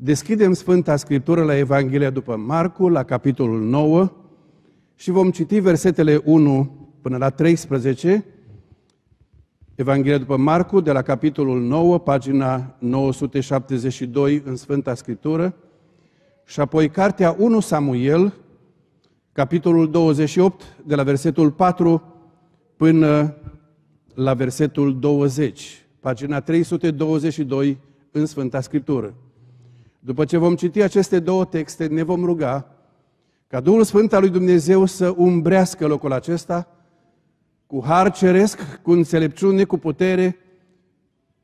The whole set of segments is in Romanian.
Deschidem Sfânta Scriptură la Evanghelia după Marcu, la capitolul 9, și vom citi versetele 1 până la 13, Evanghelia după Marcu, de la capitolul 9, pagina 972 în Sfânta Scriptură, și apoi Cartea 1 Samuel, capitolul 28, de la versetul 4 până la versetul 20, pagina 322 în Sfânta Scriptură. După ce vom citi aceste două texte, ne vom ruga ca Duhul Sfânt al lui Dumnezeu să umbrească locul acesta cu har ceresc, cu înțelepciune, cu putere,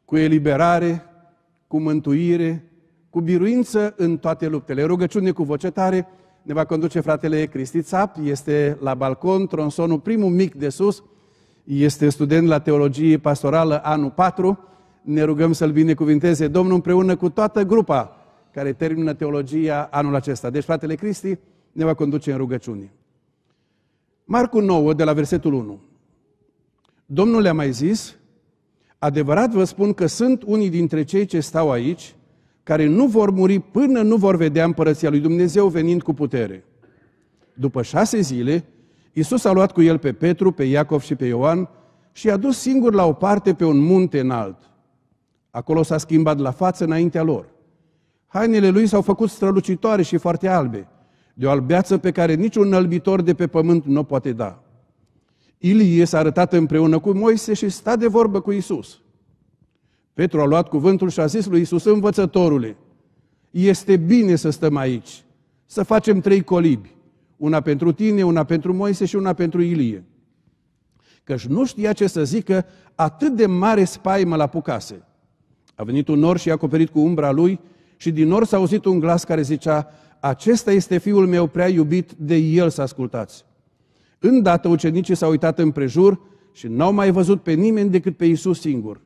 cu eliberare, cu mântuire, cu biruință în toate luptele. Rugăciune cu voce tare ne va conduce fratele Cristi Țap, este la balcon, tronsonul primul mic de sus, este student la teologie pastorală anul 4, ne rugăm să-l binecuvinteze Domnul împreună cu toată grupa care termină teologia anul acesta. Deci fratele Cristi ne va conduce în rugăciuni. Marcu 9, de la versetul 1. Domnul le-a mai zis, adevărat vă spun că sunt unii dintre cei ce stau aici, care nu vor muri până nu vor vedea împărăția lui Dumnezeu venind cu putere. După șase zile, Iisus a luat cu el pe Petru, pe Iacov și pe Ioan și i-a dus singur la o parte pe un munte înalt. Acolo s-a schimbat la față înaintea lor. Hainele lui s-au făcut strălucitoare și foarte albe, de o albeață pe care niciun albitor de pe pământ nu o poate da. Ilie s-a arătat împreună cu Moise și sta de vorbă cu Isus. Petru a luat cuvântul și a zis lui Isus, învățătorule, este bine să stăm aici, să facem trei colibi, una pentru tine, una pentru Moise și una pentru Ilie. Căci nu știa ce să zică, atât de mare spaimă la pucase. A venit un nor și a acoperit cu umbra lui și din nor s-a auzit un glas care zicea, acesta este fiul meu prea iubit, de el să ascultați. Îndată ucenicii s-au uitat împrejur și n-au mai văzut pe nimeni decât pe Isus singur.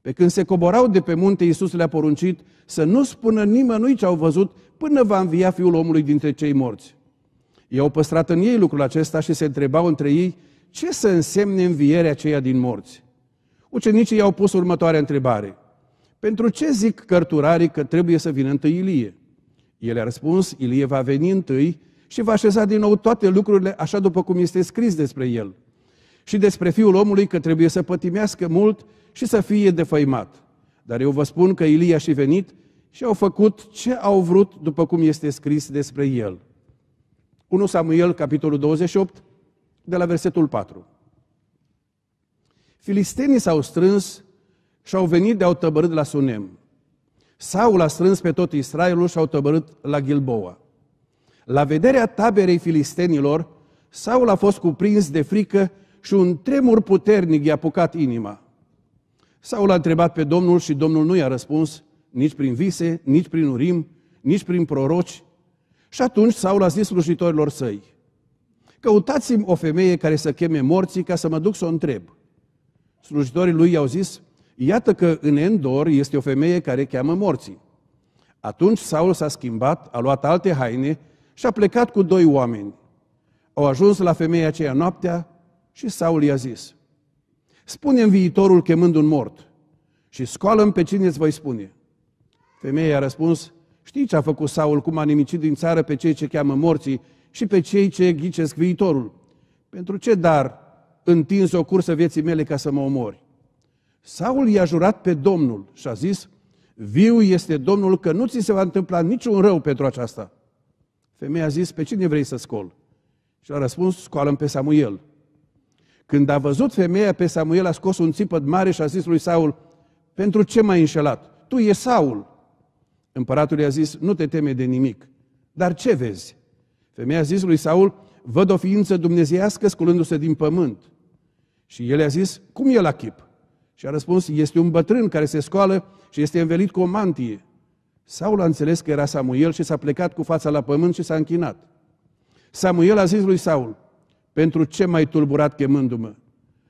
Pe când se coborau de pe munte, Iisus le-a poruncit să nu spună nimănui ce au văzut până va învia Fiul omului dintre cei morți. Ei au păstrat în ei lucrul acesta și se întrebau între ei ce să însemne învierea aceea din morți. Ucenicii i-au pus următoarea întrebare. Pentru ce zic cărturarii că trebuie să vină întâi Ilie? El a răspuns, Ilie va veni întâi și va așeza din nou toate lucrurile așa după cum este scris despre el. Și despre fiul omului că trebuie să pătimească mult și să fie defăimat. Dar eu vă spun că Ilie a și venit și au făcut ce au vrut după cum este scris despre el. 1 Samuel, capitolul 28, de la versetul 4. Filistenii s-au strâns și au venit de-au tăbărât la Sunem. Saul a strâns pe tot Israelul și au tăbărât la Gilboa. La vederea taberei filistenilor, Saul a fost cuprins de frică și un tremur puternic i-a pucat inima. Saul a întrebat pe Domnul și Domnul nu i-a răspuns nici prin vise, nici prin urim, nici prin proroci. Și atunci Saul a zis slujitorilor săi, căutați-mi o femeie care să cheme morții ca să mă duc să o întreb. Slujitorii lui i-au zis, Iată că în Endor este o femeie care cheamă morții. Atunci Saul s-a schimbat, a luat alte haine și a plecat cu doi oameni. Au ajuns la femeia aceea noaptea și Saul i-a zis, spune în viitorul chemând un mort și scoală pe cine îți voi spune. Femeia a răspuns, știi ce a făcut Saul, cum a nimicit din țară pe cei ce cheamă morții și pe cei ce ghicesc viitorul. Pentru ce dar întins o cursă vieții mele ca să mă omori? Saul i-a jurat pe Domnul și a zis, viu este Domnul că nu ți se va întâmpla niciun rău pentru aceasta. Femeia a zis, pe cine vrei să scol? Și a răspuns, scoală pe Samuel. Când a văzut femeia pe Samuel, a scos un țipăt mare și a zis lui Saul, pentru ce m-ai înșelat? Tu e Saul. Împăratul i-a zis, nu te teme de nimic. Dar ce vezi? Femeia a zis lui Saul, văd o ființă dumnezeiască sculându-se din pământ. Și el a zis, cum e la chip? Și a răspuns, este un bătrân care se scoală și este învelit cu o mantie. Saul a înțeles că era Samuel și s-a plecat cu fața la pământ și s-a închinat. Samuel a zis lui Saul, pentru ce mai tulburat chemându-mă?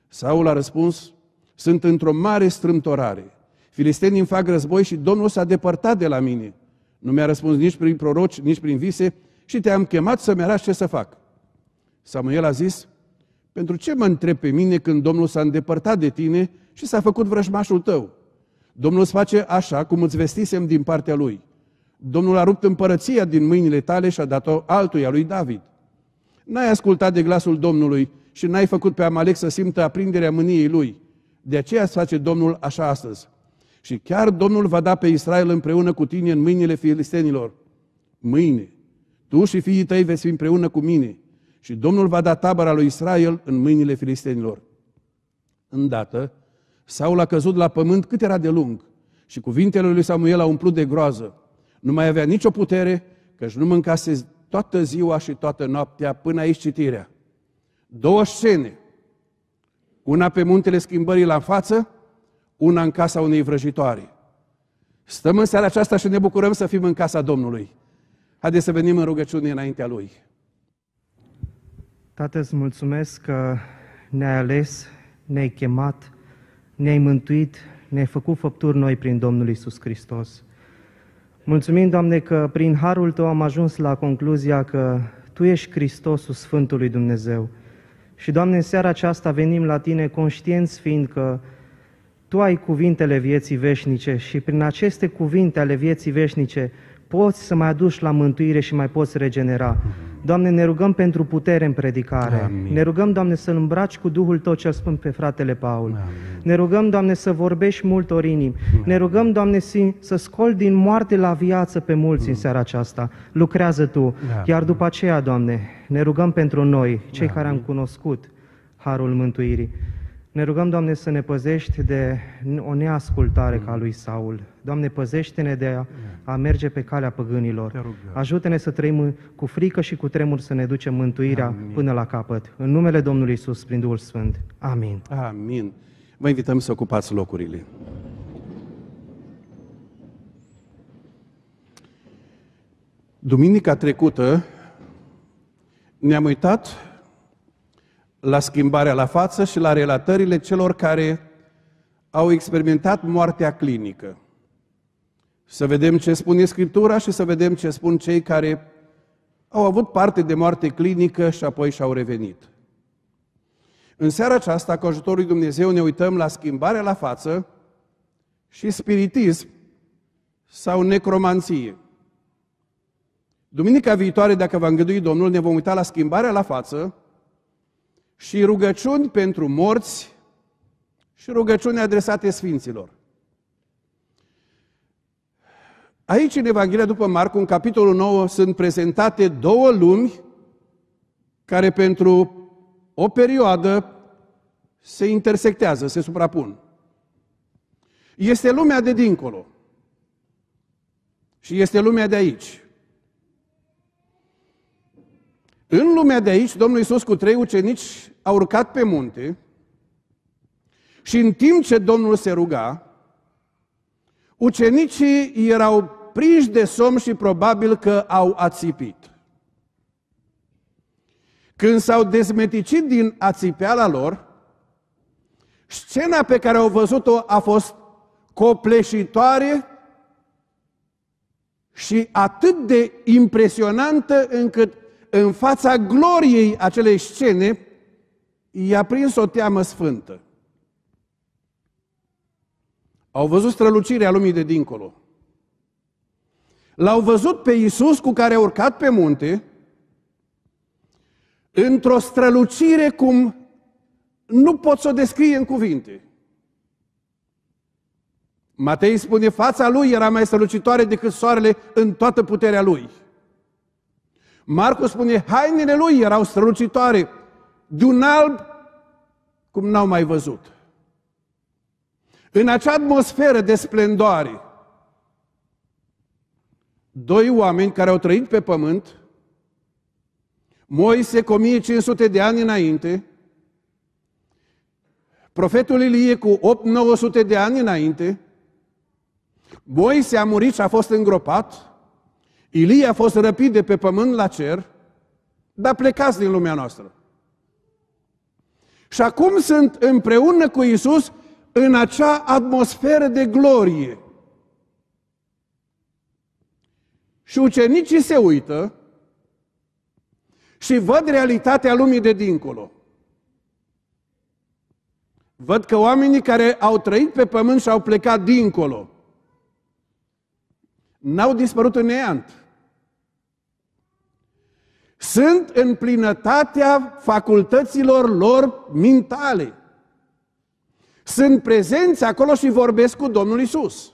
Saul a răspuns, sunt într-o mare strâmtorare. Filistenii îmi fac război și Domnul s-a depărtat de la mine. Nu mi-a răspuns nici prin proroci, nici prin vise și te-am chemat să-mi arăți ce să fac. Samuel a zis, pentru ce mă întreb pe mine când Domnul s-a îndepărtat de tine și s-a făcut vrăjmașul tău. Domnul îți face așa cum îți vestisem din partea lui. Domnul a rupt împărăția din mâinile tale și a dat-o altuia lui David. N-ai ascultat de glasul Domnului și n-ai făcut pe Amalek să simtă aprinderea mâniei lui. De aceea îți face Domnul așa astăzi. Și chiar Domnul va da pe Israel împreună cu tine în mâinile filistenilor. Mâine, tu și fiii tăi veți fi împreună cu mine. Și Domnul va da tabăra lui Israel în mâinile filistenilor. Îndată, Saul a căzut la pământ cât era de lung și cuvintele lui Samuel au umplut de groază. Nu mai avea nicio putere, căci nu mâncase toată ziua și toată noaptea până aici citirea. Două scene. Una pe muntele schimbării la față, una în casa unei vrăjitoare. Stăm în seara aceasta și ne bucurăm să fim în casa Domnului. Haideți să venim în rugăciune înaintea Lui. Tată, îți mulțumesc că ne-ai ales, ne-ai chemat, ne-ai mântuit, ne-ai făcut făpturi noi prin Domnul Isus Hristos. Mulțumim, Doamne, că prin harul Tău am ajuns la concluzia că Tu ești Hristosul Sfântului Dumnezeu. Și, Doamne, în seara aceasta venim la Tine conștienți fiind că Tu ai cuvintele vieții veșnice și prin aceste cuvinte ale vieții veșnice poți să mă aduci la mântuire și mai poți regenera. Doamne, ne rugăm pentru putere în predicare. Amin. Ne rugăm, Doamne, să-L îmbraci cu Duhul Tău ce spun pe fratele Paul. Amin. Ne rugăm, Doamne, să vorbești multor inimi. Amin. Ne rugăm, Doamne, să scol din moarte la viață pe mulți Amin. în mm. seara aceasta. Lucrează Tu. Amin. Da. Iar după aceea, Doamne, ne rugăm pentru noi, cei Amin. Da. care am cunoscut Harul Mântuirii. Ne rugăm, Doamne, să ne păzești de o neascultare mm. ca lui Saul. Doamne, păzește-ne de a, a merge pe calea păgânilor. Ajută-ne să trăim cu frică și cu tremur să ne ducem mântuirea Amin. până la capăt. În numele Domnului Isus, prin Duhul Sfânt. Amin. Amin. Vă invităm să ocupați locurile. Duminica trecută ne-am uitat la schimbarea la față și la relatările celor care au experimentat moartea clinică. Să vedem ce spune Scriptura și să vedem ce spun cei care au avut parte de moarte clinică și apoi și-au revenit. În seara aceasta, cu ajutorul lui Dumnezeu, ne uităm la schimbarea la față și spiritism sau necromanție. Duminica viitoare, dacă v-am gândit Domnul, ne vom uita la schimbarea la față și rugăciuni pentru morți și rugăciuni adresate sfinților. Aici, în Evanghelia după Marcu, în capitolul 9, sunt prezentate două lumi care pentru o perioadă se intersectează, se suprapun. Este lumea de dincolo și este lumea de aici. În lumea de aici, Domnul Iisus cu trei ucenici a urcat pe munte și în timp ce Domnul se ruga, ucenicii erau prinși de somn și probabil că au ațipit. Când s-au dezmeticit din ațipeala lor, scena pe care au văzut-o a fost copleșitoare și atât de impresionantă încât în fața gloriei acelei scene, i-a prins o teamă sfântă. Au văzut strălucirea lumii de dincolo. L-au văzut pe Iisus cu care a urcat pe munte, într-o strălucire cum nu pot să o descrie în cuvinte. Matei spune, fața lui era mai strălucitoare decât soarele în toată puterea lui. Marcu spune, hainele lui erau strălucitoare, de un alb cum n-au mai văzut. În acea atmosferă de splendoare, doi oameni care au trăit pe pământ, Moise cu 1500 de ani înainte, profetul Ilie cu 8-900 de ani înainte, Moise a murit și a fost îngropat, Ilie a fost răpit de pe pământ la cer, dar plecați din lumea noastră. Și acum sunt împreună cu Isus în acea atmosferă de glorie. Și ucenicii se uită și văd realitatea lumii de dincolo. Văd că oamenii care au trăit pe pământ și au plecat dincolo, n-au dispărut în neant. Sunt în plinătatea facultăților lor mentale. Sunt prezenți acolo și vorbesc cu Domnul Isus.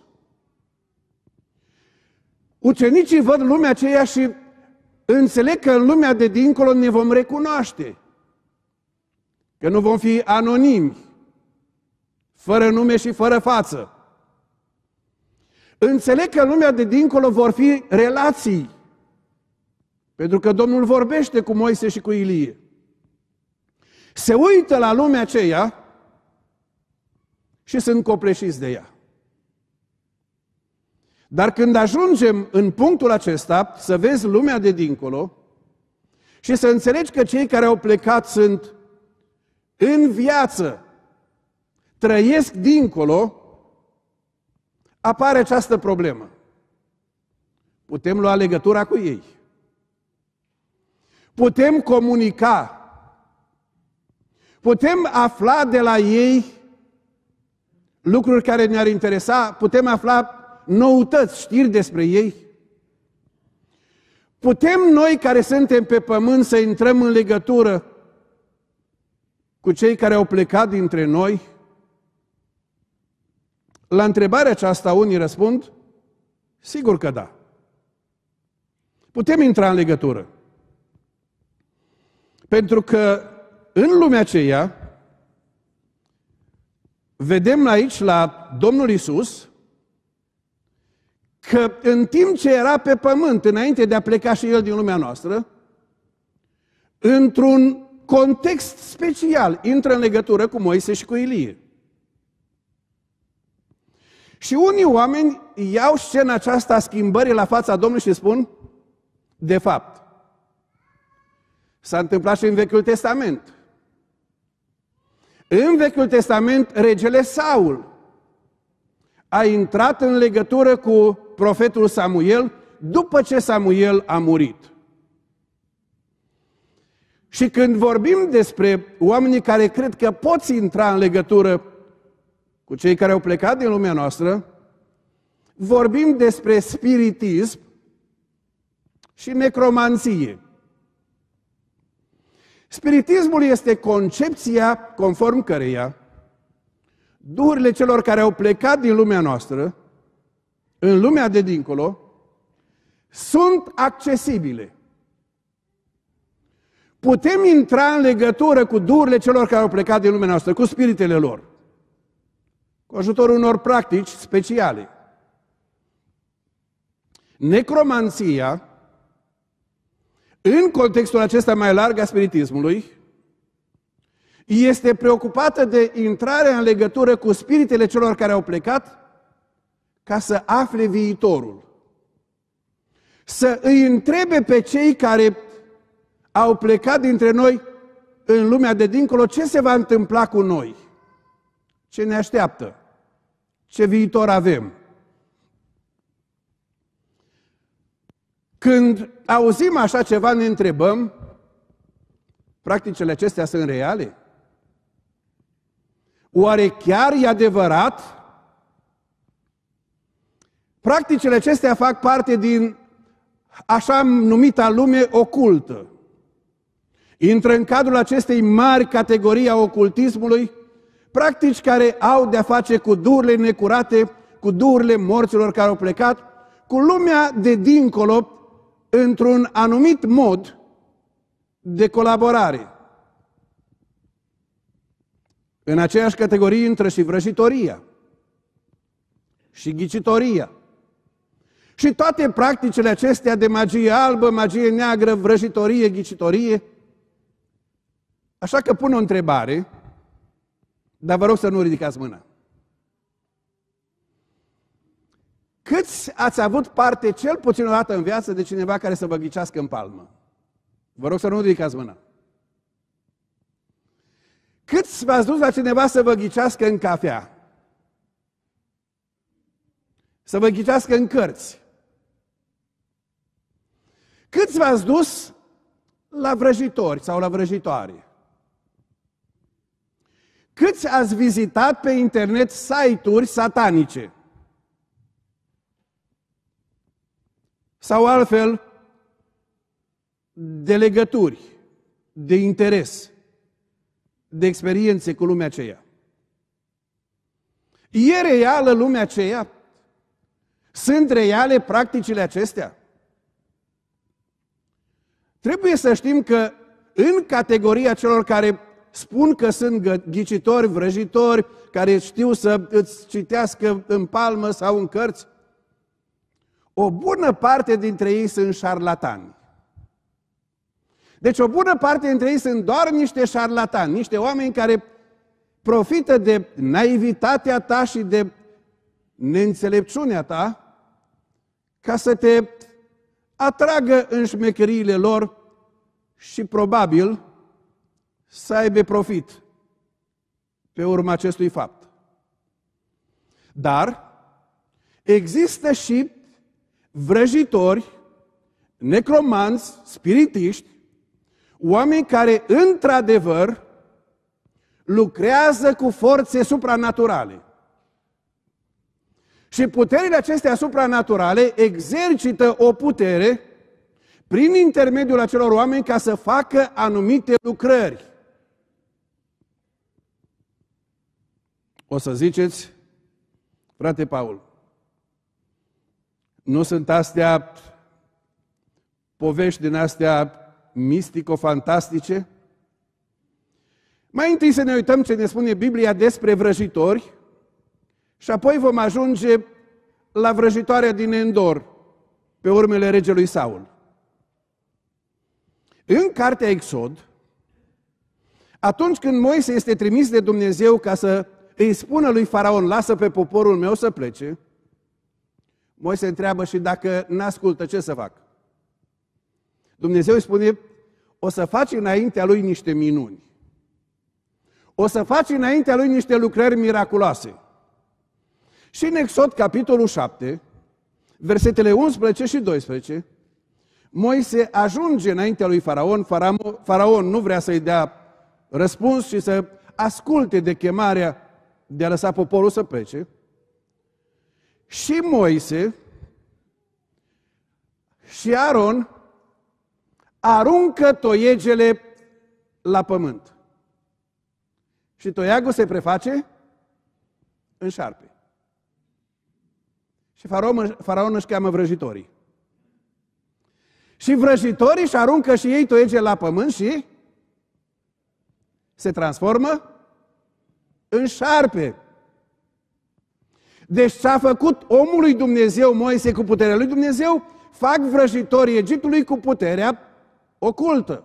Ucenicii văd lumea aceea și înțeleg că în lumea de dincolo ne vom recunoaște. Că nu vom fi anonimi, fără nume și fără față. Înțeleg că în lumea de dincolo vor fi relații pentru că Domnul vorbește cu Moise și cu Ilie. Se uită la lumea aceea și sunt copleșiți de ea. Dar când ajungem în punctul acesta, să vezi lumea de dincolo și să înțelegi că cei care au plecat sunt în viață, trăiesc dincolo, apare această problemă. Putem lua legătura cu ei putem comunica, putem afla de la ei lucruri care ne-ar interesa, putem afla noutăți, știri despre ei. Putem noi care suntem pe pământ să intrăm în legătură cu cei care au plecat dintre noi? La întrebarea aceasta unii răspund, sigur că da. Putem intra în legătură. Pentru că în lumea aceea, vedem aici la Domnul Isus că în timp ce era pe pământ, înainte de a pleca și El din lumea noastră, într-un context special, intră în legătură cu Moise și cu Ilie. Și unii oameni iau scena aceasta a schimbării la fața Domnului și spun, de fapt, S-a întâmplat și în Vechiul Testament. În Vechiul Testament, regele Saul a intrat în legătură cu profetul Samuel după ce Samuel a murit. Și când vorbim despre oamenii care cred că poți intra în legătură cu cei care au plecat din lumea noastră, vorbim despre spiritism și necromanție. Spiritismul este concepția conform căreia duhurile celor care au plecat din lumea noastră, în lumea de dincolo, sunt accesibile. Putem intra în legătură cu duhurile celor care au plecat din lumea noastră, cu spiritele lor, cu ajutorul unor practici speciale. Necromanția în contextul acesta mai larg a spiritismului, este preocupată de intrarea în legătură cu spiritele celor care au plecat ca să afle viitorul. Să îi întrebe pe cei care au plecat dintre noi în lumea de dincolo ce se va întâmpla cu noi, ce ne așteaptă, ce viitor avem. Când auzim așa ceva, ne întrebăm, practicile acestea sunt reale? Oare chiar e adevărat? Practicile acestea fac parte din așa numita lume ocultă. Intră în cadrul acestei mari categorii a ocultismului practici care au de-a face cu durile necurate, cu durile morților care au plecat, cu lumea de dincolo într-un anumit mod de colaborare. În aceeași categorie intră și vrăjitoria și ghicitoria. Și toate practicile acestea de magie albă, magie neagră, vrăjitorie, ghicitorie. Așa că pun o întrebare, dar vă rog să nu ridicați mâna. Câți ați avut parte cel puțin o dată în viață de cineva care să vă ghicească în palmă? Vă rog să nu ridicați mâna. Câți v-ați dus la cineva să vă ghicească în cafea? Să vă ghicească în cărți? Câți v-ați dus la vrăjitori sau la vrăjitoare? Câți ați vizitat pe internet site-uri satanice? Sau altfel, de legături, de interes, de experiențe cu lumea aceea. E reală lumea aceea? Sunt reale practicile acestea? Trebuie să știm că în categoria celor care spun că sunt ghicitori, vrăjitori, care știu să îți citească în palmă sau în cărți, o bună parte dintre ei sunt șarlatani. Deci o bună parte dintre ei sunt doar niște șarlatani, niște oameni care profită de naivitatea ta și de neînțelepciunea ta ca să te atragă în șmecheriile lor și probabil să aibă profit pe urma acestui fapt. Dar există și vrăjitori, necromanți, spiritiști, oameni care, într-adevăr, lucrează cu forțe supranaturale. Și puterile acestea supranaturale exercită o putere prin intermediul acelor oameni ca să facă anumite lucrări. O să ziceți, frate Paul, nu sunt astea povești din astea mistico-fantastice? Mai întâi să ne uităm ce ne spune Biblia despre vrăjitori și apoi vom ajunge la vrăjitoarea din Endor, pe urmele regelui Saul. În cartea Exod, atunci când Moise este trimis de Dumnezeu ca să îi spună lui Faraon, lasă pe poporul meu să plece, Moise întreabă și dacă n-ascultă, ce să fac? Dumnezeu îi spune, o să faci înaintea lui niște minuni. O să faci înaintea lui niște lucrări miraculoase. Și în Exod, capitolul 7, versetele 11 și 12, Moise ajunge înaintea lui Faraon, Faraon, Faraon nu vrea să-i dea răspuns și să asculte de chemarea de a lăsa poporul să plece, și Moise și Aron aruncă toiegele la pământ. Și toiagul se preface în șarpe. Și faraon, își cheamă vrăjitorii. Și vrăjitorii și aruncă și ei toiege la pământ și se transformă în șarpe. Deci s-a făcut omului Dumnezeu, Moise, cu puterea lui Dumnezeu, fac vrăjitorii Egiptului cu puterea ocultă.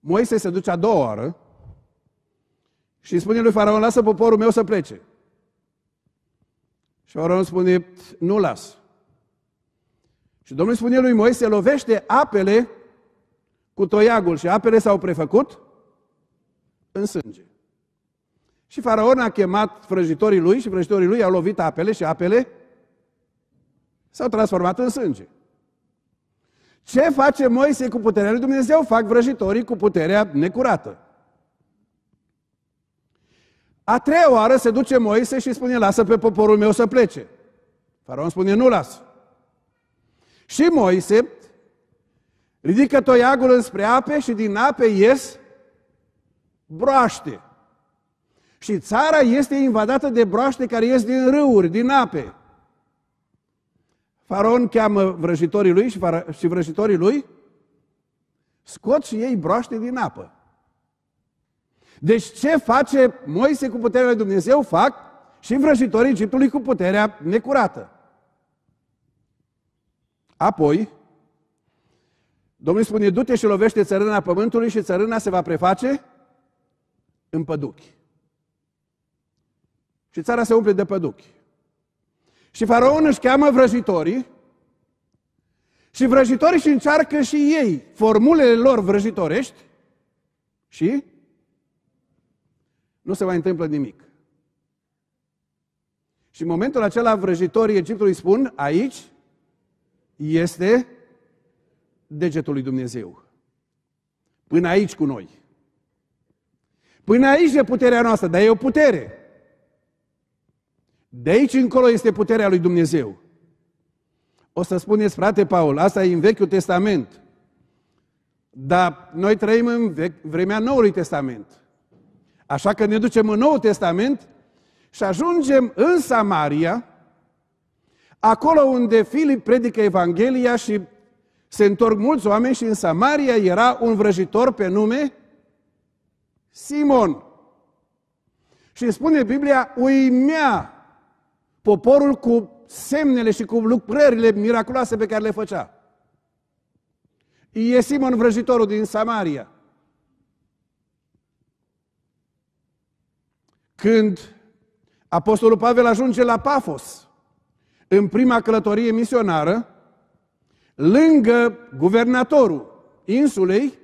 Moise se duce a doua oară și spune lui Faraon, lasă poporul meu să plece. Și Faraon spune, nu las. Și Domnul spune lui Moise, lovește apele cu toiagul și apele s-au prefăcut în sânge. Și faraon a chemat frăjitorii lui și frăjitorii lui au lovit apele și apele s-au transformat în sânge. Ce face Moise cu puterea lui Dumnezeu? Fac vrăjitorii cu puterea necurată. A treia oară se duce Moise și spune, lasă pe poporul meu să plece. Faraon spune, nu las. Și Moise ridică toiagul înspre ape și din ape ies broaște. Și țara este invadată de broaște care ies din râuri, din ape. Faraon cheamă vrăjitorii lui și, fara- și vrăjitorii lui scot și ei broaște din apă. Deci ce face Moise cu puterea lui Dumnezeu? Fac și vrăjitorii Egiptului cu puterea necurată. Apoi, Domnul spune, du-te și lovește țărâna pământului și țărâna se va preface în păduchi. Și țara se umple de păduchi. Și faraon își cheamă vrăjitorii și vrăjitorii și încearcă și ei formulele lor vrăjitorești și nu se mai întâmplă nimic. Și în momentul acela vrăjitorii Egiptului spun, aici este degetul lui Dumnezeu. Până aici cu noi. Până aici e puterea noastră, dar e o putere. De aici încolo este puterea lui Dumnezeu. O să spuneți, frate Paul, asta e în Vechiul Testament. Dar noi trăim în vremea Noului Testament. Așa că ne ducem în Noul Testament și ajungem în Samaria, acolo unde Filip predică Evanghelia și se întorc mulți oameni și în Samaria era un vrăjitor pe nume Simon. Și spune Biblia, uimea poporul cu semnele și cu lucrările miraculoase pe care le făcea. E Simon vrăjitorul din Samaria. Când Apostolul Pavel ajunge la Pafos, în prima călătorie misionară, lângă guvernatorul insulei,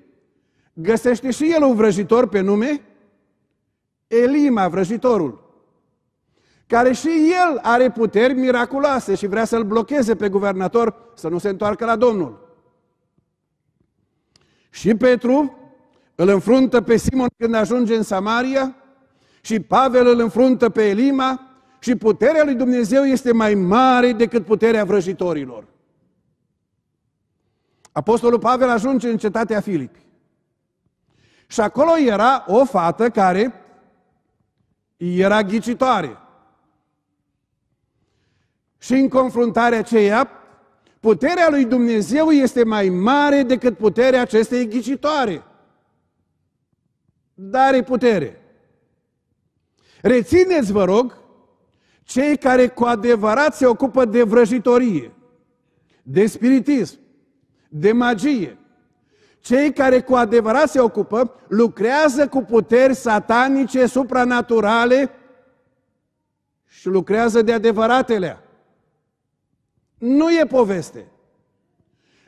găsește și el un vrăjitor pe nume Elima, vrăjitorul care și el are puteri miraculoase și vrea să-l blocheze pe guvernator să nu se întoarcă la Domnul. Și Petru îl înfruntă pe Simon când ajunge în Samaria și Pavel îl înfruntă pe Elima și puterea lui Dumnezeu este mai mare decât puterea vrăjitorilor. Apostolul Pavel ajunge în cetatea Filip Și acolo era o fată care era ghicitoare. Și în confruntarea aceea, puterea lui Dumnezeu este mai mare decât puterea acestei ghicitoare. Dar e putere. Rețineți, vă rog, cei care cu adevărat se ocupă de vrăjitorie, de spiritism, de magie, cei care cu adevărat se ocupă lucrează cu puteri satanice, supranaturale și lucrează de adevăratelea. Nu e poveste.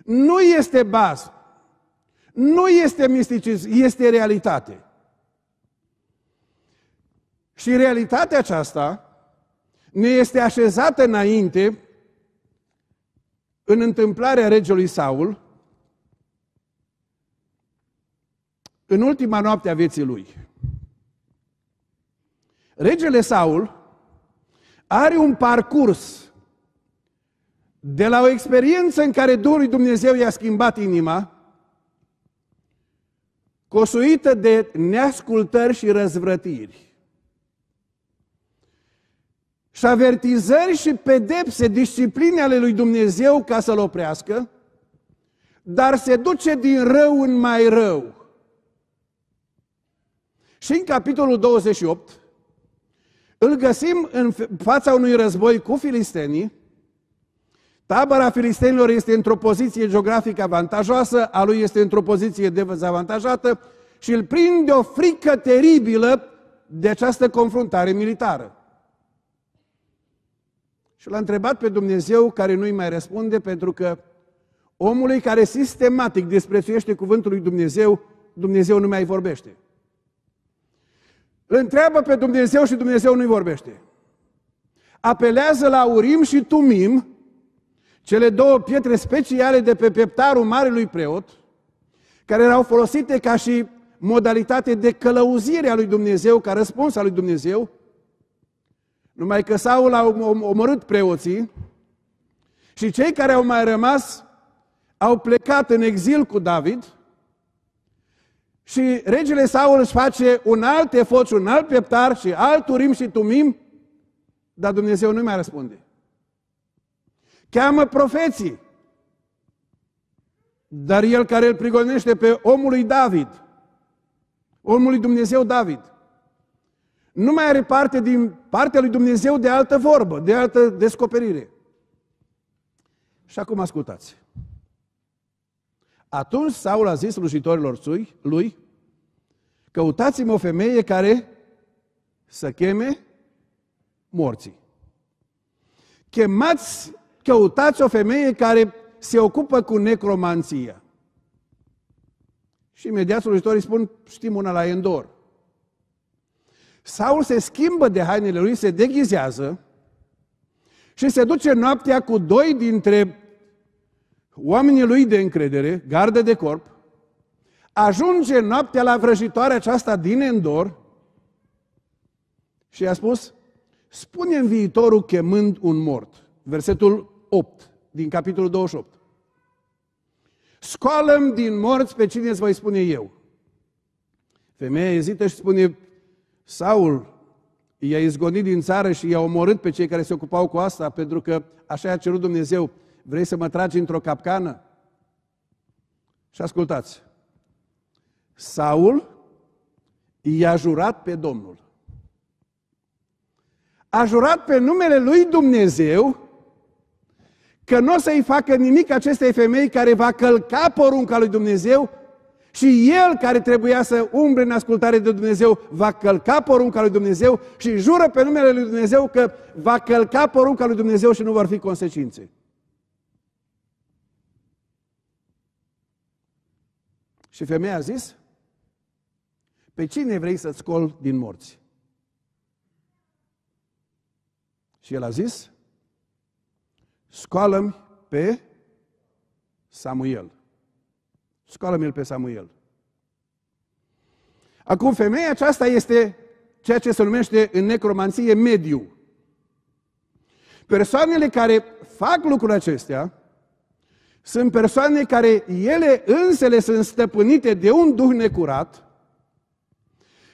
Nu este baz. Nu este misticism, este realitate. Și realitatea aceasta ne este așezată înainte în întâmplarea regelui Saul, în ultima noapte a vieții lui. Regele Saul are un parcurs de la o experiență în care Duhul lui Dumnezeu i-a schimbat inima, cosuită de neascultări și răzvrătiri, și avertizări și pedepse, discipline ale lui Dumnezeu ca să-l oprească, dar se duce din rău în mai rău. Și în capitolul 28 îl găsim în fața unui război cu filistenii, Tabăra filistenilor este într-o poziție geografică avantajoasă, a lui este într-o poziție dezavantajată și îl prinde o frică teribilă de această confruntare militară. Și l-a întrebat pe Dumnezeu, care nu-i mai răspunde, pentru că omului care sistematic desprețuiește cuvântul lui Dumnezeu, Dumnezeu nu mai vorbește. Îl întreabă pe Dumnezeu și Dumnezeu nu-i vorbește. Apelează la Urim și Tumim, cele două pietre speciale de pe peptarul marelui preot, care erau folosite ca și modalitate de călăuzire a lui Dumnezeu, ca răspuns al lui Dumnezeu, numai că Saul a omorât preoții și cei care au mai rămas au plecat în exil cu David și regele Saul își face un alt efoț, un alt peptar și alt urim și tumim, dar Dumnezeu nu mai răspunde cheamă profeții. Dar el care îl prigonește pe omul lui David, omul lui Dumnezeu David, nu mai are parte din partea lui Dumnezeu de altă vorbă, de altă descoperire. Și acum ascultați. Atunci Saul a zis slujitorilor lui, căutați-mi o femeie care să cheme morții. Chemați căutați o femeie care se ocupă cu necromanția. Și imediat slujitorii spun, știm una la Endor. Saul se schimbă de hainele lui, se deghizează și se duce noaptea cu doi dintre oamenii lui de încredere, gardă de corp, ajunge noaptea la vrăjitoarea aceasta din Endor și a spus, spune în viitorul chemând un mort. Versetul 8, din capitolul 28. Scoalăm din morți pe cine îți voi spune eu. Femeia ezită și spune, Saul i-a izgonit din țară și i-a omorât pe cei care se ocupau cu asta, pentru că așa a cerut Dumnezeu, vrei să mă tragi într-o capcană? Și ascultați, Saul i-a jurat pe Domnul. A jurat pe numele lui Dumnezeu că nu o să-i facă nimic acestei femei care va călca porunca lui Dumnezeu și el care trebuia să umble în ascultare de Dumnezeu va călca porunca lui Dumnezeu și jură pe numele lui Dumnezeu că va călca porunca lui Dumnezeu și nu vor fi consecințe. Și femeia a zis, pe cine vrei să-ți scol din morți? Și el a zis, scoală pe Samuel. scoală l pe Samuel. Acum, femeia aceasta este ceea ce se numește în necromanție mediu. Persoanele care fac lucrul acestea sunt persoane care ele însele sunt stăpânite de un duh necurat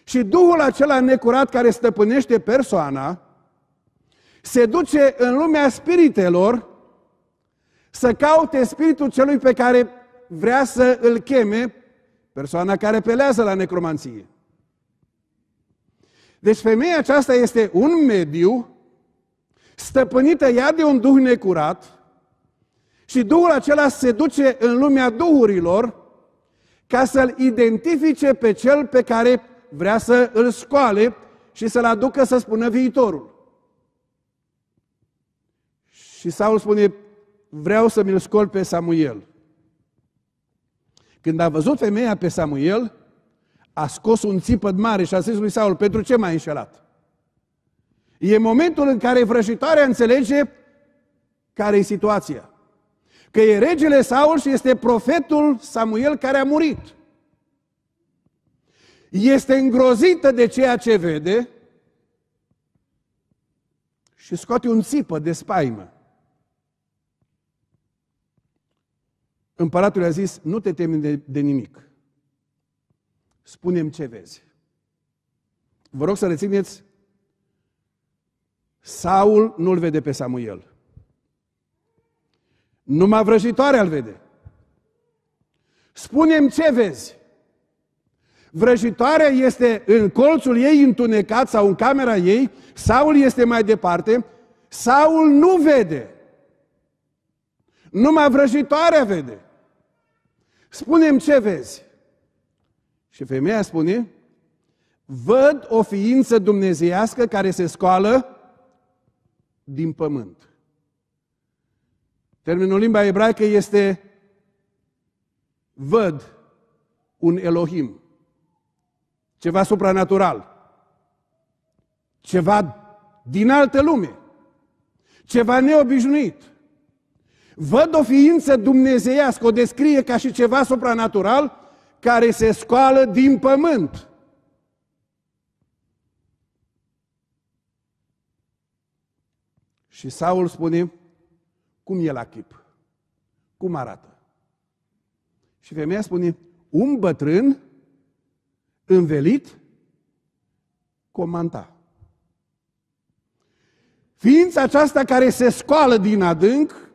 și duhul acela necurat care stăpânește persoana se duce în lumea spiritelor să caute spiritul celui pe care vrea să îl cheme, persoana care pelează la necromanție. Deci femeia aceasta este un mediu stăpânită ea de un duh necurat și duhul acela se duce în lumea duhurilor ca să-l identifice pe cel pe care vrea să îl scoale și să-l aducă să spună viitorul. Și Saul spune, vreau să mi-l scol pe Samuel. Când a văzut femeia pe Samuel, a scos un țipăt mare și a zis lui Saul, pentru ce m-ai înșelat? E momentul în care vrăjitoarea înțelege care e situația. Că e regele Saul și este profetul Samuel care a murit. Este îngrozită de ceea ce vede și scoate un țipă de spaimă. Împăratul i-a zis, nu te temi de, de nimic. Spunem ce vezi. Vă rog să rețineți, Saul nu-l vede pe Samuel. Numai vrăjitoarea îl vede. Spunem ce vezi. Vrăjitoarea este în colțul ei întunecat sau în camera ei, Saul este mai departe, Saul nu vede. Numai vrăjitoarea vede spune ce vezi. Și femeia spune, văd o ființă dumnezeiască care se scoală din pământ. Termenul limba ebraică este văd un Elohim, ceva supranatural, ceva din altă lume, ceva neobișnuit văd o ființă dumnezeiască, o descrie ca și ceva supranatural, care se scoală din pământ. Și Saul spune, cum e la chip? Cum arată? Și femeia spune, un bătrân învelit comanda. Ființa aceasta care se scoală din adânc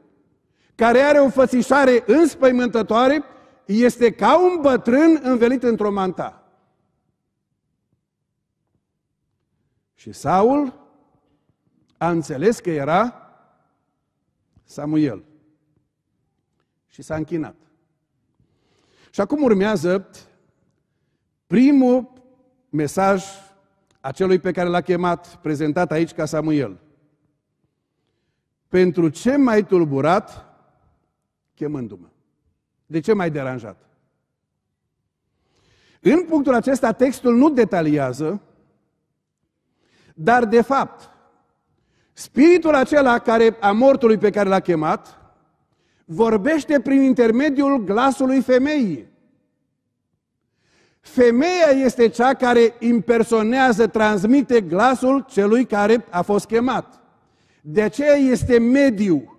care are o fățișare înspăimântătoare, este ca un bătrân învelit într-o manta. Și Saul a înțeles că era Samuel și s-a închinat. Și acum urmează primul mesaj acelui pe care l-a chemat, prezentat aici ca Samuel. Pentru ce mai tulburat, chemându-mă. De ce mai deranjat? În punctul acesta, textul nu detaliază, dar de fapt, spiritul acela care a mortului pe care l-a chemat, vorbește prin intermediul glasului femeii. Femeia este cea care impersonează, transmite glasul celui care a fost chemat. De aceea este mediu.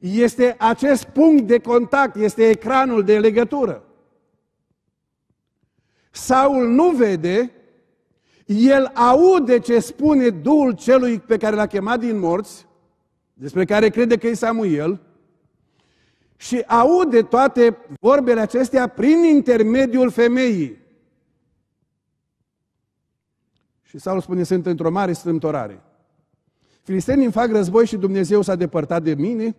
Este acest punct de contact, este ecranul de legătură. Saul nu vede, el aude ce spune Duhul celui pe care l-a chemat din morți, despre care crede că e Samuel, și aude toate vorbele acestea prin intermediul femeii. Și Saul spune, sunt într-o mare strâmtorare. Filistenii îmi fac război și Dumnezeu s-a depărtat de mine,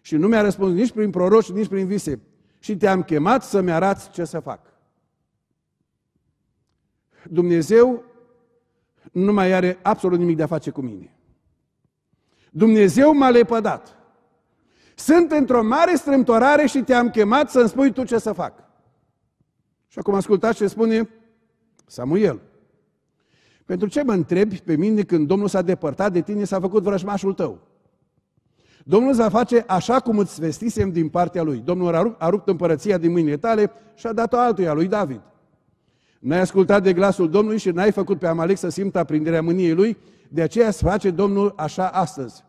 și nu mi-a răspuns nici prin proroci, nici prin vise. Și te-am chemat să-mi arăți ce să fac. Dumnezeu nu mai are absolut nimic de a face cu mine. Dumnezeu m-a lepădat. Sunt într-o mare strâmtorare și te-am chemat să-mi spui tu ce să fac. Și acum ascultați ce spune Samuel. Pentru ce mă întrebi pe mine când Domnul s-a depărtat de tine, s-a făcut vrăjmașul tău? Domnul îți va face așa cum îți vestisem din partea lui. Domnul a, rup, a rupt împărăția din mâinile tale și a dat-o altuia lui David. N-ai ascultat de glasul Domnului și n-ai făcut pe Amalek să simtă aprinderea mâniei lui, de aceea se face Domnul așa astăzi.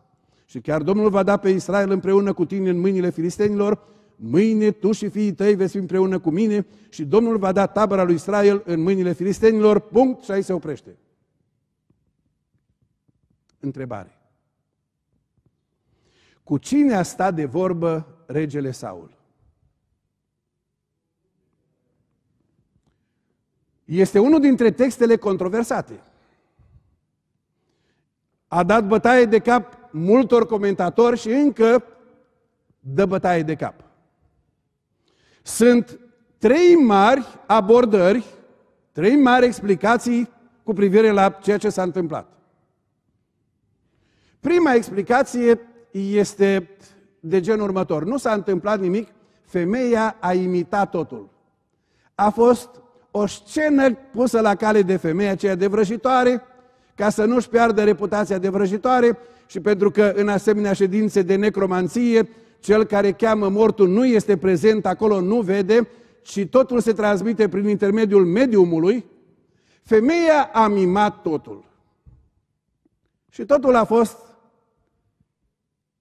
Și chiar Domnul va da pe Israel împreună cu tine în mâinile filistenilor, mâine tu și fiii tăi veți fi împreună cu mine și Domnul va da tabăra lui Israel în mâinile filistenilor, punct, și aici se oprește. Întrebare. Cu cine a stat de vorbă regele Saul? Este unul dintre textele controversate. A dat bătaie de cap multor comentatori și încă dă bătaie de cap. Sunt trei mari abordări, trei mari explicații cu privire la ceea ce s-a întâmplat. Prima explicație este de genul următor. Nu s-a întâmplat nimic, femeia a imitat totul. A fost o scenă pusă la cale de femeia aceea de vrăjitoare, ca să nu-și piardă reputația de vrăjitoare și pentru că în asemenea ședințe de necromanție, cel care cheamă mortul nu este prezent acolo, nu vede, ci totul se transmite prin intermediul mediumului, femeia a mimat totul. Și totul a fost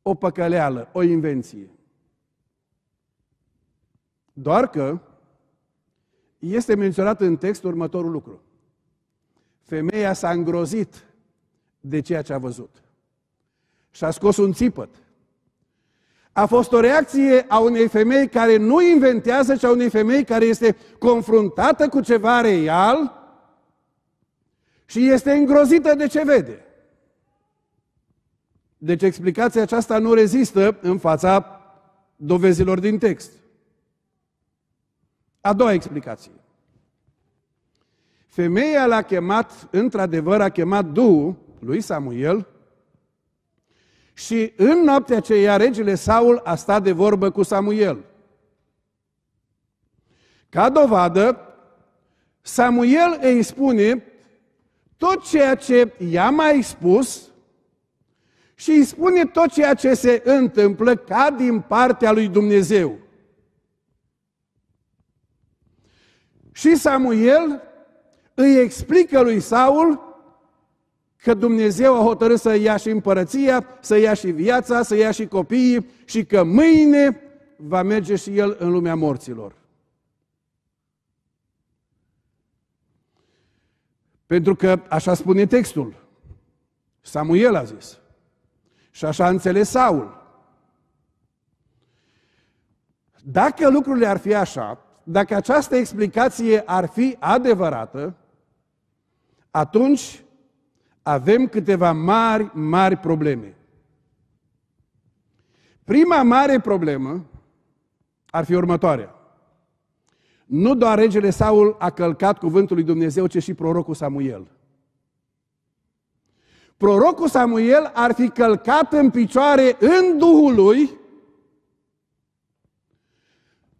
o păcăleală, o invenție. Doar că este menționat în text următorul lucru. Femeia s-a îngrozit de ceea ce a văzut. Și a scos un țipăt. A fost o reacție a unei femei care nu inventează, ci a unei femei care este confruntată cu ceva real și este îngrozită de ce vede. Deci explicația aceasta nu rezistă în fața dovezilor din text. A doua explicație. Femeia l-a chemat, într-adevăr a chemat Duhul lui Samuel și în noaptea aceea regele Saul a stat de vorbă cu Samuel. Ca dovadă, Samuel îi spune tot ceea ce i-a mai spus și îi spune tot ceea ce se întâmplă ca din partea lui Dumnezeu. Și Samuel îi explică lui Saul că Dumnezeu a hotărât să ia și împărăția, să ia și viața, să ia și copiii și că mâine va merge și el în lumea morților. Pentru că așa spune textul. Samuel a zis. Și așa înțeles Saul. Dacă lucrurile ar fi așa, dacă această explicație ar fi adevărată, atunci avem câteva mari, mari probleme. Prima mare problemă ar fi următoarea. Nu doar regele Saul a călcat cuvântul lui Dumnezeu, ci și prorocul Samuel prorocul Samuel ar fi călcat în picioare în Duhul lui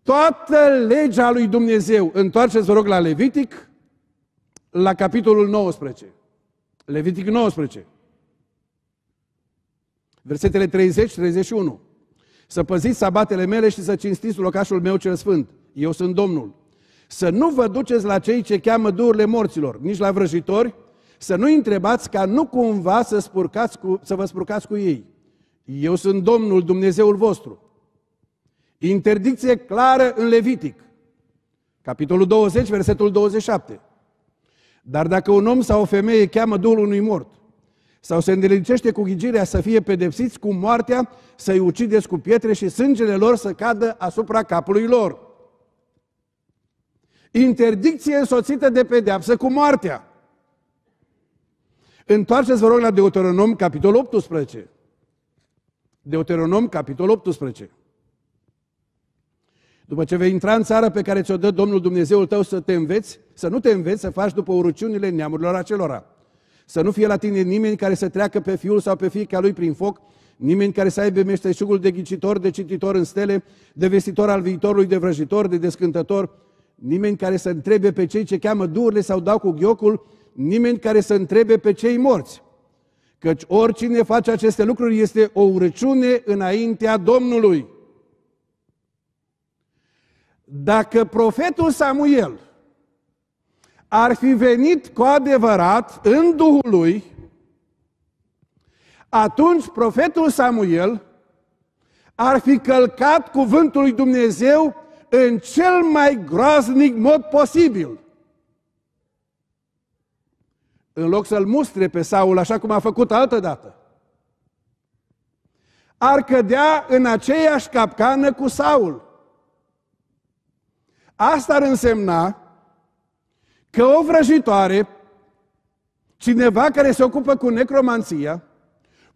toată legea lui Dumnezeu. Întoarceți, vă rog, la Levitic, la capitolul 19. Levitic 19. Versetele 30-31. Să păziți sabatele mele și să cinstiți locașul meu cel sfânt. Eu sunt Domnul. Să nu vă duceți la cei ce cheamă durile morților, nici la vrăjitori, să nu întrebați ca nu cumva să, spurcați cu, să vă spurcați cu ei. Eu sunt Domnul, Dumnezeul vostru. Interdicție clară în Levitic. Capitolul 20, versetul 27. Dar dacă un om sau o femeie cheamă Duhul unui mort sau se îndelicește cu ghigirea să fie pedepsiți cu moartea, să-i ucideți cu pietre și sângele lor să cadă asupra capului lor. Interdicție însoțită de pedeapsă cu moartea. Întoarceți, vă rog, la Deuteronom, capitolul 18. Deuteronom, capitolul 18. După ce vei intra în țara pe care ți-o dă Domnul Dumnezeul tău să te înveți, să nu te înveți să faci după urăciunile neamurilor acelora. Să nu fie la tine nimeni care să treacă pe fiul sau pe fiica lui prin foc, nimeni care să aibă meșteșugul de ghicitor, de cititor în stele, de vestitor al viitorului, de vrăjitor, de descântător, nimeni care să întrebe pe cei ce cheamă durile sau dau cu ghiocul, nimeni care să întrebe pe cei morți. Căci oricine face aceste lucruri este o urăciune înaintea Domnului. Dacă profetul Samuel ar fi venit cu adevărat în Duhul lui, atunci profetul Samuel ar fi călcat cuvântul lui Dumnezeu în cel mai groaznic mod posibil în loc să-l mustre pe Saul, așa cum a făcut altă dată, ar cădea în aceeași capcană cu Saul. Asta ar însemna că o vrăjitoare, cineva care se ocupă cu necromanția,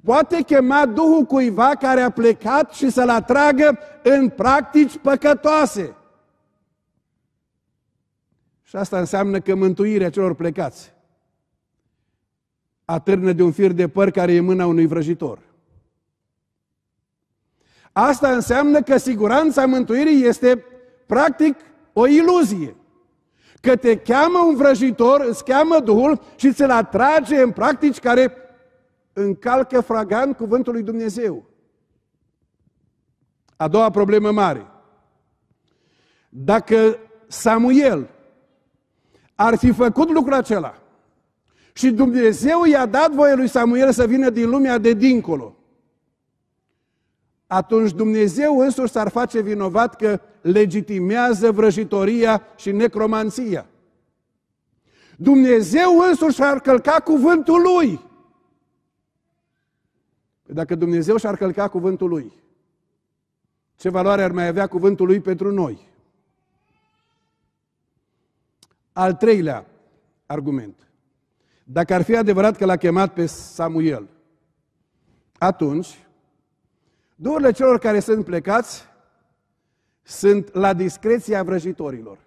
poate chema Duhul cuiva care a plecat și să-l atragă în practici păcătoase. Și asta înseamnă că mântuirea celor plecați atârnă de un fir de păr care e mâna unui vrăjitor. Asta înseamnă că siguranța mântuirii este practic o iluzie. Că te cheamă un vrăjitor, îți cheamă Duhul și ți-l atrage în practici care încalcă fragan cuvântul lui Dumnezeu. A doua problemă mare. Dacă Samuel ar fi făcut lucrul acela, și Dumnezeu i-a dat voie lui Samuel să vină din lumea de dincolo. Atunci Dumnezeu însuși s-ar face vinovat că legitimează vrăjitoria și necromanția. Dumnezeu însuși ar călca cuvântul lui. Păi dacă Dumnezeu și-ar călca cuvântul lui, ce valoare ar mai avea cuvântul lui pentru noi? Al treilea argument. Dacă ar fi adevărat că l-a chemat pe Samuel, atunci, duhurile celor care sunt plecați sunt la discreția vrăjitorilor.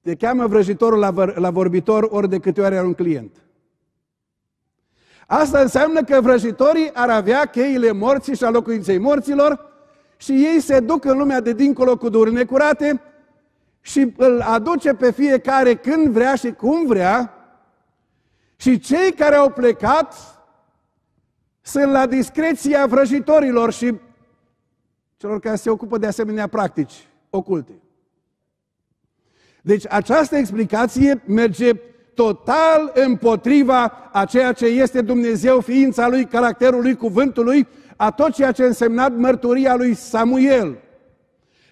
Te cheamă vrăjitorul la, vă, la vorbitor ori de câte ori are un client. Asta înseamnă că vrăjitorii ar avea cheile morții și a locuinței morților și ei se duc în lumea de dincolo cu duri necurate și îl aduce pe fiecare când vrea și cum vrea și cei care au plecat sunt la discreția vrăjitorilor și celor care se ocupă de asemenea practici oculte. Deci această explicație merge total împotriva a ceea ce este Dumnezeu, ființa Lui, caracterul Lui, cuvântul Lui, a tot ceea ce însemnat mărturia lui Samuel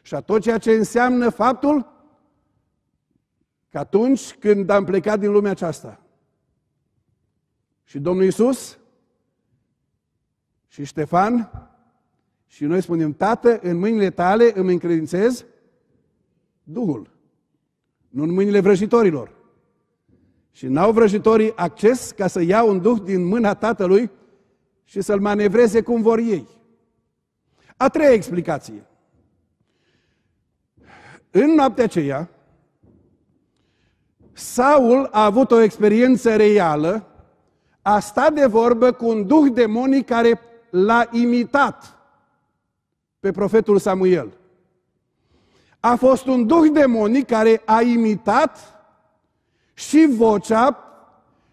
și a tot ceea ce înseamnă faptul că atunci când am plecat din lumea aceasta, și Domnul Isus și Ștefan și noi spunem, Tată, în mâinile tale îmi încredințez Duhul, nu în mâinile vrăjitorilor. Și n-au vrăjitorii acces ca să iau un Duh din mâna Tatălui și să-l manevreze cum vor ei. A treia explicație. În noaptea aceea, Saul a avut o experiență reală a stat de vorbă cu un duh demonic care l-a imitat pe profetul Samuel. A fost un duh demonic care a imitat și vocea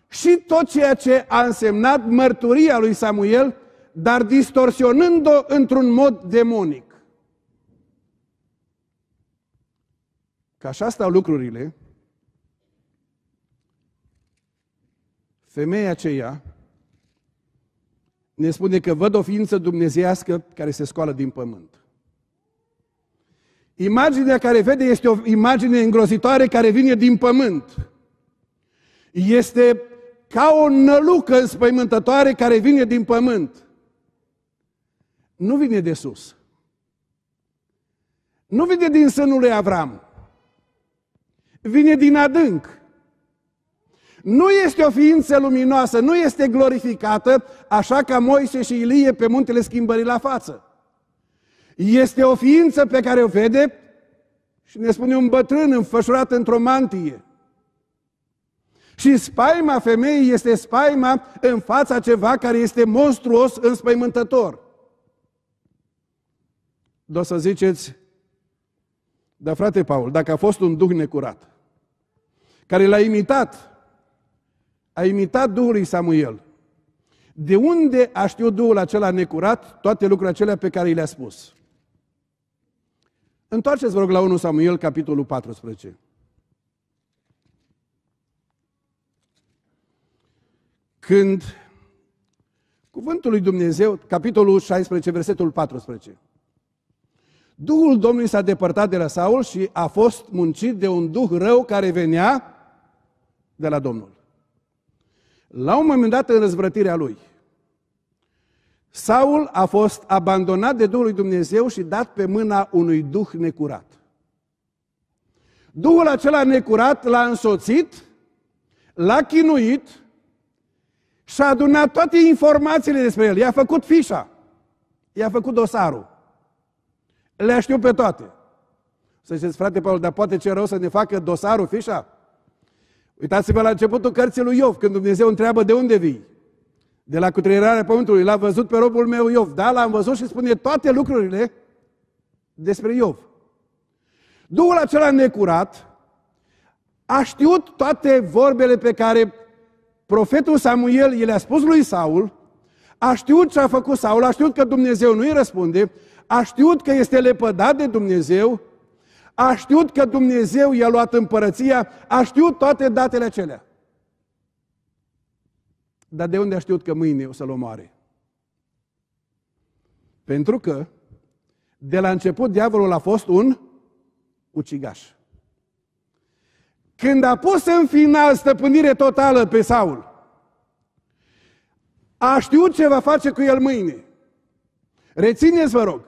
și tot ceea ce a însemnat mărturia lui Samuel, dar distorsionând-o într-un mod demonic. Că așa stau lucrurile, Femeia aceea ne spune că văd o ființă dumnezească care se scoală din pământ. Imaginea care vede este o imagine îngrozitoare care vine din pământ. Este ca o nălucă înspăimântătoare care vine din pământ. Nu vine de sus. Nu vine din sânul lui Avram. Vine din adânc nu este o ființă luminoasă, nu este glorificată, așa ca Moise și Ilie pe muntele schimbării la față. Este o ființă pe care o vede și ne spune un bătrân înfășurat într-o mantie. Și spaima femeii este spaima în fața ceva care este monstruos, înspăimântător. Doar să ziceți, dar frate Paul, dacă a fost un duh necurat, care l-a imitat a imitat Duhul lui Samuel. De unde a știut Duhul acela necurat toate lucrurile acelea pe care i le-a spus? Întoarceți, vă rog, la 1 Samuel, capitolul 14. Când cuvântul lui Dumnezeu, capitolul 16, versetul 14. Duhul Domnului s-a depărtat de la Saul și a fost muncit de un duh rău care venea de la Domnul la un moment dat în răzvrătirea lui. Saul a fost abandonat de Duhul lui Dumnezeu și dat pe mâna unui duh necurat. Duhul acela necurat l-a însoțit, l-a chinuit și a adunat toate informațiile despre el. I-a făcut fișa, i-a făcut dosarul. Le-a știut pe toate. Să ziceți, frate Paul, dar poate ce rău să ne facă dosarul, fișa? Uitați-vă la începutul cărții lui Iov, când Dumnezeu întreabă de unde vii. De la cutreierarea pământului, l-a văzut pe robul meu Iov. Da, l-am văzut și spune toate lucrurile despre Iov. Duhul acela necurat a știut toate vorbele pe care profetul Samuel i le-a spus lui Saul, a știut ce a făcut Saul, a știut că Dumnezeu nu îi răspunde, a știut că este lepădat de Dumnezeu a știut că Dumnezeu i-a luat împărăția, a știut toate datele acelea. Dar de unde a știut că mâine o să-l omoare? Pentru că de la început diavolul a fost un ucigaș. Când a pus în final stăpânire totală pe Saul, a știut ce va face cu el mâine. Rețineți, vă rog,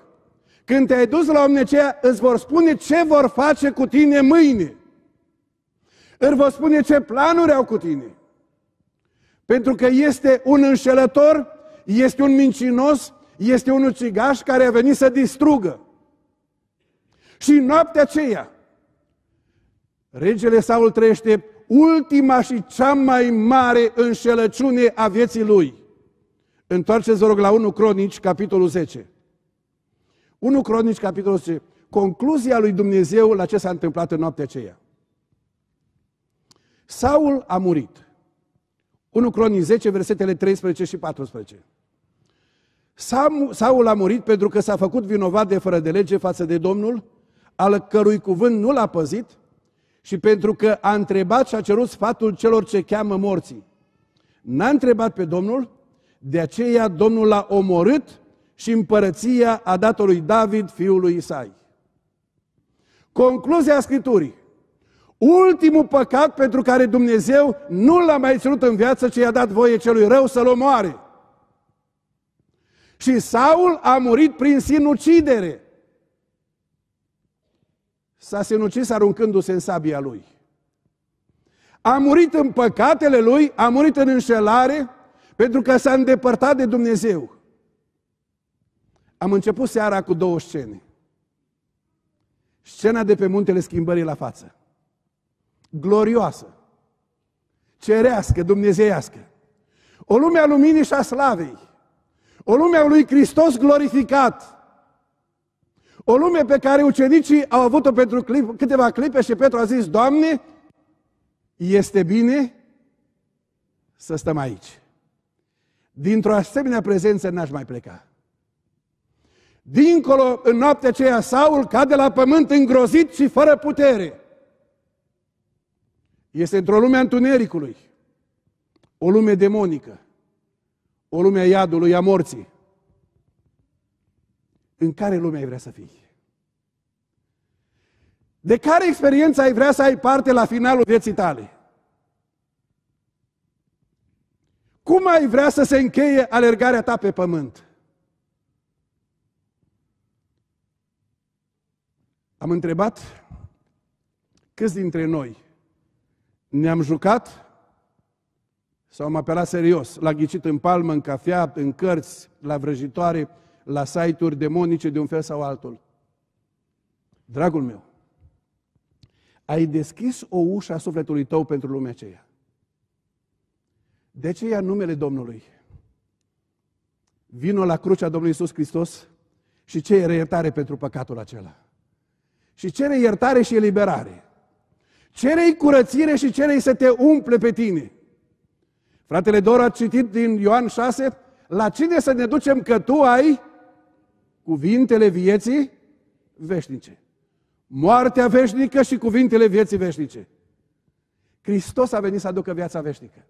când te-ai dus la oamenii aceia, îți vor spune ce vor face cu tine mâine. Îți vor spune ce planuri au cu tine. Pentru că este un înșelător, este un mincinos, este un ucigaș care a venit să distrugă. Și noaptea aceea, regele Saul trăiește ultima și cea mai mare înșelăciune a vieții lui. Întoarceți, vă rog, la 1 Cronici, capitolul 10. 1 Cronici, capitolul 10. Concluzia lui Dumnezeu la ce s-a întâmplat în noaptea aceea. Saul a murit. 1 Cronici 10, versetele 13 și 14. Saul a murit pentru că s-a făcut vinovat de fără de lege față de Domnul, al cărui cuvânt nu l-a păzit, și pentru că a întrebat și a cerut sfatul celor ce cheamă morții. N-a întrebat pe Domnul, de aceea Domnul l-a omorât și împărăția a dat lui David, fiul lui Isai. Concluzia Scripturii. Ultimul păcat pentru care Dumnezeu nu l-a mai ținut în viață, ci i-a dat voie celui rău să-l omoare. Și Saul a murit prin sinucidere. S-a sinucis aruncându-se în sabia lui. A murit în păcatele lui, a murit în înșelare, pentru că s-a îndepărtat de Dumnezeu. Am început seara cu două scene. Scena de pe muntele schimbării la față. Glorioasă. Cerească, dumnezeiască. O lume a luminii și a slavei. O lume a lui Hristos glorificat. O lume pe care ucenicii au avut-o pentru clip, câteva clipe și Petru a zis, Doamne, este bine să stăm aici. Dintr-o asemenea prezență n-aș mai pleca. Dincolo, în noaptea aceea, Saul cade la pământ îngrozit și fără putere. Este într-o lume a întunericului, o lume demonică, o lume a iadului, a morții. În care lume ai vrea să fii? De care experiență ai vrea să ai parte la finalul vieții tale? Cum ai vrea să se încheie alergarea ta pe pământ? Am întrebat câți dintre noi ne-am jucat sau am apelat serios, la ghicit în palmă, în cafea, în cărți, la vrăjitoare, la site-uri demonice de un fel sau altul. Dragul meu, ai deschis o ușă a sufletului tău pentru lumea aceea. De ce ia numele Domnului. Vino la crucea Domnului Iisus Hristos și ce reiertare pentru păcatul acela și cere iertare și eliberare. cere curățire și cere să te umple pe tine. Fratele Dor a citit din Ioan 6, la cine să ne ducem că tu ai cuvintele vieții veșnice. Moartea veșnică și cuvintele vieții veșnice. Hristos a venit să aducă viața veșnică.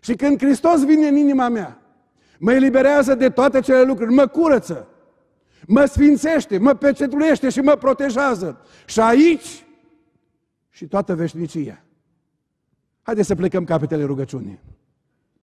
Și când Hristos vine în inima mea, mă eliberează de toate cele lucruri, mă curăță, mă sfințește, mă pecetulește și mă protejează. Și aici și toată veșnicia. Haideți să plecăm capetele rugăciunii.